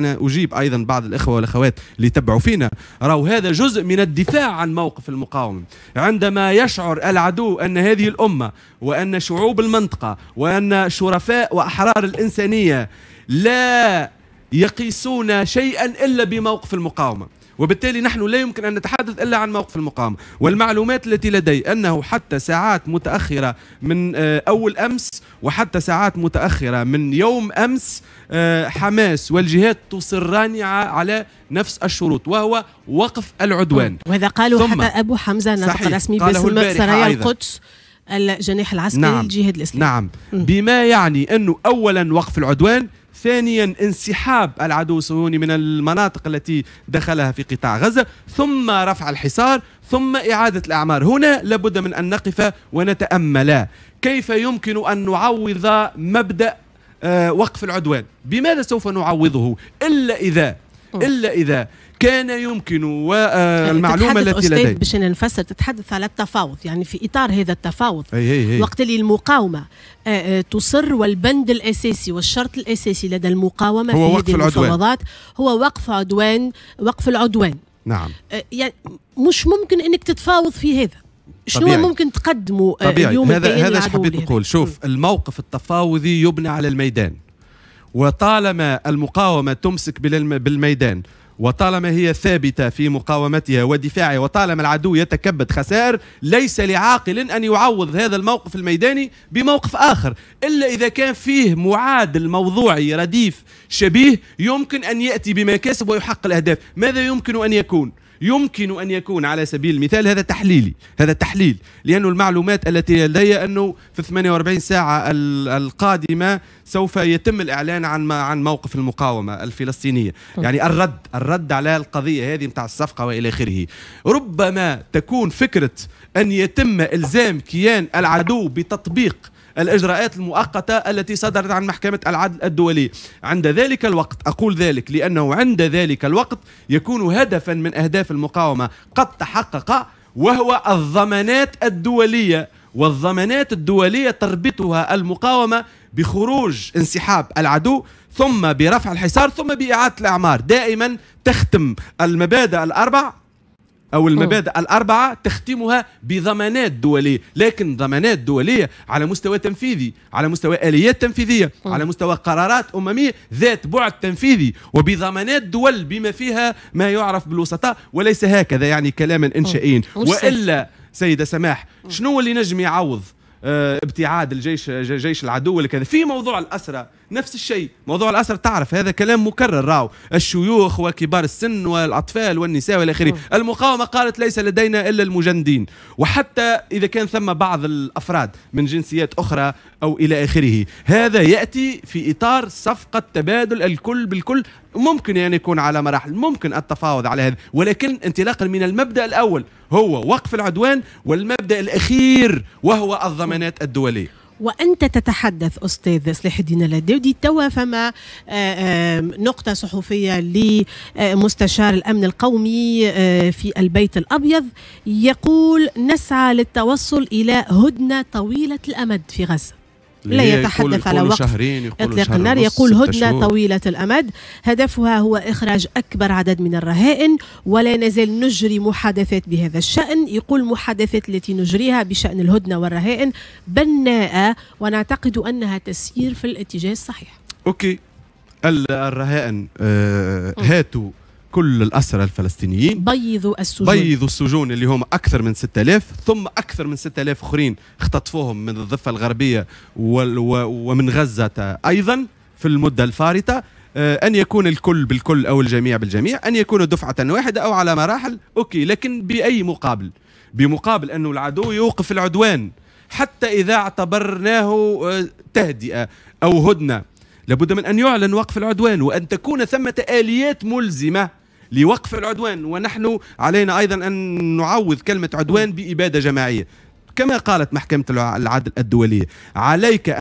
أنا أجيب أيضا بعض الإخوة والأخوات اللي تبعوا فينا راو هذا جزء من الدفاع عن موقف المقاومة عندما يشعر العدو أن هذه الأمة وأن شعوب المنطقة وأن شرفاء وأحرار الإنسانية لا يقيسون شيئا إلا بموقف المقاومة وبالتالي نحن لا يمكن أن نتحدث إلا عن موقف المقاومة والمعلومات التي لدي أنه حتى ساعات متأخرة من آه، أول أمس وحتى ساعات متأخرة من يوم أمس آه، حماس والجهات تصران على نفس الشروط وهو وقف العدوان وهذا قالوا حتى أبو حمزة نطق رسمي باسم سرايا القدس الجناح العسكري نعم الجهاد الإسلامي نعم بما يعني أنه أولا وقف العدوان ثانيا انسحاب العدو الصهيوني من المناطق التي دخلها في قطاع غزة ثم رفع الحصار ثم إعادة الأعمار هنا لابد من أن نقف ونتأمل كيف يمكن أن نعوض مبدأ آه، وقف العدوان بماذا سوف نعوضه إلا إذا إلا إذا كان يمكن والمعلومه التي لدي باش نفسر تتحدث على التفاوض يعني في اطار هذا التفاوض أي أي أي. وقت اللي المقاومه آه، آه، تصر والبند الاساسي والشرط الاساسي لدى المقاومه هو في وقف المفاوضات هو وقف عدوان وقف العدوان نعم آه، يعني مش ممكن انك تتفاوض في هذا شنو طبيعي. ممكن تقدمه طبيعي. اليوم هذا هذا حبيت نقول شوف الموقف التفاوضي يبنى على الميدان وطالما المقاومة تمسك بالميدان وطالما هي ثابتة في مقاومتها ودفاعها وطالما العدو يتكبد خسائر ليس لعاقل أن يعوض هذا الموقف الميداني بموقف آخر إلا إذا كان فيه معادل موضوعي رديف شبيه يمكن أن يأتي بمكاسب ويحقق الأهداف ماذا يمكن أن يكون؟ يمكن أن يكون على سبيل المثال هذا تحليلي هذا تحليل لأن المعلومات التي لدي أنه في 48 ساعة القادمة سوف يتم الإعلان عن عن موقف المقاومة الفلسطينية طيب. يعني الرد الرد على القضية هذه متاع الصفقة وإلى آخره ربما تكون فكرة أن يتم إلزام كيان العدو بتطبيق الإجراءات المؤقتة التي صدرت عن محكمة العدل الدولي عند ذلك الوقت أقول ذلك لأنه عند ذلك الوقت يكون هدفا من أهداف المقاومة قد تحقق وهو الضمانات الدولية والضمانات الدولية تربطها المقاومة بخروج انسحاب العدو ثم برفع الحصار ثم بإعادة الأعمار دائما تختم المبادئ الأربع أو المبادئ الأربعة تختمها بضمانات دولية لكن ضمانات دولية على مستوى تنفيذي على مستوى آليات تنفيذية على مستوى قرارات أممية ذات بعد تنفيذي وبضمانات دول بما فيها ما يعرف بالوسطاء وليس هكذا يعني كلاما إنشائيا وإلا سيدة سماح شنو اللي نجم يعوض آه، ابتعاد الجيش جيش العدو ولا كذا في موضوع الأسرة نفس الشيء موضوع الأسرة تعرف هذا كلام مكرر راو الشيوخ وكبار السن والأطفال والنساء والى اخره المقاومة قالت ليس لدينا إلا المجندين وحتى إذا كان ثم بعض الأفراد من جنسيات أخرى أو إلى آخره هذا يأتي في إطار صفقة تبادل الكل بالكل ممكن يعني يكون على مراحل ممكن التفاوض على هذا ولكن انطلاقا من المبدأ الأول هو وقف العدوان والمبدأ الأخير وهو الضمان الضمانات الدوليه وأنت تتحدث أستاذ صلاح الدين الدودي توا فما آه، آه، نقطة صحفية لمستشار الأمن القومي آه، في البيت الأبيض يقول نسعى للتوصل إلى هدنة طويلة الأمد في غزة لا يتحدث على وقف إطلاق النار يقول هدنة طويلة الأمد هدفها هو إخراج أكبر عدد من الرهائن ولا نزال نجري محادثات بهذا الشأن يقول المحادثات التي نجريها بشأن الهدنة والرهائن بناءة ونعتقد أنها تسير في الاتجاه الصحيح أوكي الرهائن آه هاتوا كل الأسرى الفلسطينيين بيضوا السجون بيضوا السجون اللي هم أكثر من 6000 ثم أكثر من 6000 آخرين اختطفوهم من الضفة الغربية ومن غزة أيضا في المدة الفارطة آه، أن يكون الكل بالكل أو الجميع بالجميع أن يكون دفعة واحدة أو على مراحل أوكي لكن بأي مقابل بمقابل أنه العدو يوقف العدوان حتى إذا اعتبرناه آه، تهدئة أو هدنة لابد من أن يعلن وقف العدوان وأن تكون ثمة آليات ملزمة لوقف العدوان ونحن علينا أيضا أن نعوض كلمة عدوان بإبادة جماعية كما قالت محكمة العدل الدولية عليك